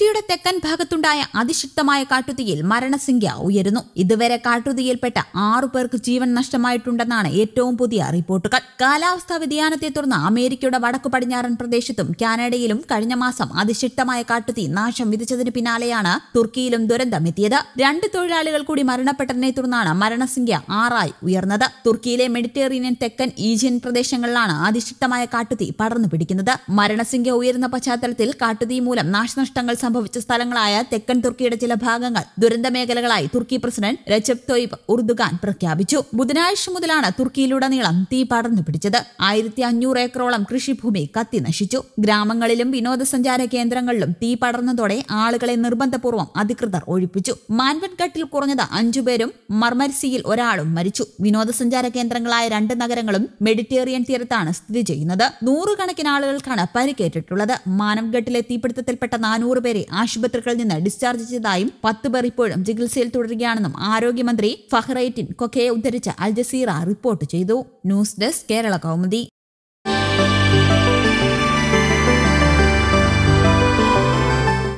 തുർക്കിയുടെ തെക്കൻ ഭാഗത്തുണ്ടായ അതിശക്തമായ കാട്ടുതീയിൽ മരണസംഖ്യ ഉയരുന്നു ഇതുവരെ കാട്ടുതീയിൽപ്പെട്ട ആറു പേർക്ക് ജീവൻ നഷ്ടമായിട്ടുണ്ടെന്നാണ് ഏറ്റവും പുതിയ റിപ്പോർട്ടുകൾ കാലാവസ്ഥാ വ്യതിയാനത്തെ തുടർന്ന് അമേരിക്കയുടെ വടക്കു പടിഞ്ഞാറൻ പ്രദേശത്തും കാനഡയിലും കഴിഞ്ഞ മാസം അതിശക്തമായ കാട്ടുതീ നാശം വിധിച്ചതിന് പിന്നാലെയാണ് തുർക്കിയിലും ദുരന്തം എത്തിയത് രണ്ട് തൊഴിലാളികൾ കൂടി മരണപ്പെട്ടതിനെ തുടർന്നാണ് മരണസംഖ്യ ആറായി ഉയർന്നത് തുർക്കിയിലെ മെഡിറ്ററേനിയൻ തെക്കൻ ഈജിയൻ പ്രദേശങ്ങളിലാണ് അതിശക്തമായ കാട്ടുതീ പടർന്നു പിടിക്കുന്നത് മരണസംഖ്യ ഉയരുന്ന പശ്ചാത്തലത്തിൽ കാട്ടുതീ മൂലം നാശനഷ്ടങ്ങൾ സംഭവിച്ച സ്ഥലങ്ങളായ തെക്കൻ തുർക്കിയുടെ ചില ഭാഗങ്ങൾ ദുരന്ത മേഖലകളായി Turkey president Recep Tayyip Erdogan പ്രഖ്യാപിച്ചു ബുധനാഴ്ച മുതലാണ് തുർക്കിയിലുടനീളം തീ പടർന്നു പിടിച്ചത് ആയിരത്തി അഞ്ഞൂറ് ഏക്കറോളം കൃഷിഭൂമി കത്തി നശിച്ചു ഗ്രാമങ്ങളിലും വിനോദസഞ്ചാര കേന്ദ്രങ്ങളിലും തീ പടർന്നതോടെ ആളുകളെ നിർബന്ധപൂർവ്വം അധികൃതർ ഒഴിപ്പിച്ചു മാൻവൻഘട്ടിൽ കുറഞ്ഞത് അഞ്ചുപേരും മർമരിസിയിൽ ഒരാളും മരിച്ചു വിനോദസഞ്ചാര കേന്ദ്രങ്ങളായ രണ്ട് നഗരങ്ങളും മെഡിറ്റേറിയൻ തീരത്താണ് സ്ഥിതി ചെയ്യുന്നത് നൂറുകണക്കിന് ആളുകൾക്കാണ് പരിക്കേറ്റിട്ടുള്ളത് മാനവ്ഘട്ടിലെ തീപിടുത്തത്തിൽപ്പെട്ട നാനൂറ് പേരെ ആശുപത്രികളിൽ നിന്ന് ഡിസ്ചാർജ് ചെയ്തതായും പത്ത് പേർ ഇപ്പോഴും ചികിത്സയിൽ തുടരുകയാണെന്നും ആരോഗ്യമന്ത്രി ഫഹ്റൈറ്റിൻ കൊക്കയെ ഉദ്ധരിച്ച അൽ ജസീറ റിപ്പോർട്ട് ചെയ്തു ന്യൂസ് ഡെസ്ക് കേരള കൗമുദി